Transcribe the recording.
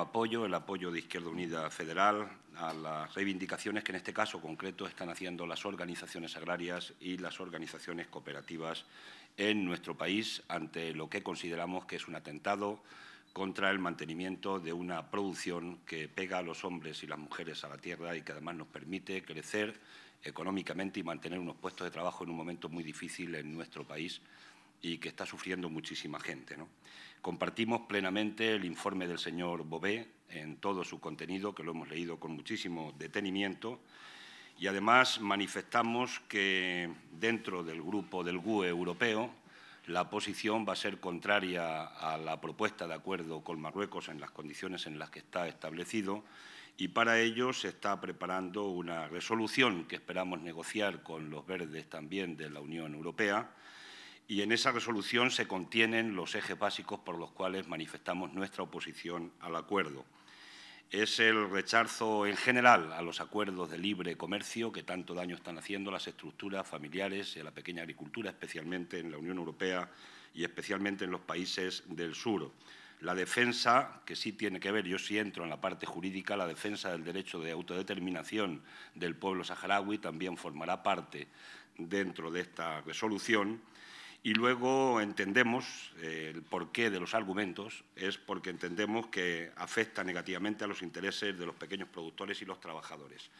apoyo, el apoyo de Izquierda Unida Federal a las reivindicaciones que en este caso concreto están haciendo las organizaciones agrarias y las organizaciones cooperativas en nuestro país ante lo que consideramos que es un atentado contra el mantenimiento de una producción que pega a los hombres y las mujeres a la tierra y que además nos permite crecer económicamente y mantener unos puestos de trabajo en un momento muy difícil en nuestro país y que está sufriendo muchísima gente. Compartimos plenamente el informe del señor Bobé en todo su contenido, que lo hemos leído con muchísimo detenimiento, y además manifestamos que dentro del grupo del GUE europeo la posición va a ser contraria a la propuesta de acuerdo con Marruecos en las condiciones en las que está establecido y para ello se está preparando una resolución que esperamos negociar con los verdes también de la Unión Europea y en esa resolución se contienen los ejes básicos por los cuales manifestamos nuestra oposición al acuerdo. Es el rechazo en general a los acuerdos de libre comercio que tanto daño están haciendo a las estructuras familiares y a la pequeña agricultura, especialmente en la Unión Europea y especialmente en los países del sur. La defensa, que sí tiene que ver, yo sí entro en la parte jurídica, la defensa del derecho de autodeterminación del pueblo saharaui también formará parte dentro de esta resolución y luego entendemos eh, el porqué de los argumentos, es porque entendemos que afecta negativamente a los intereses de los pequeños productores y los trabajadores.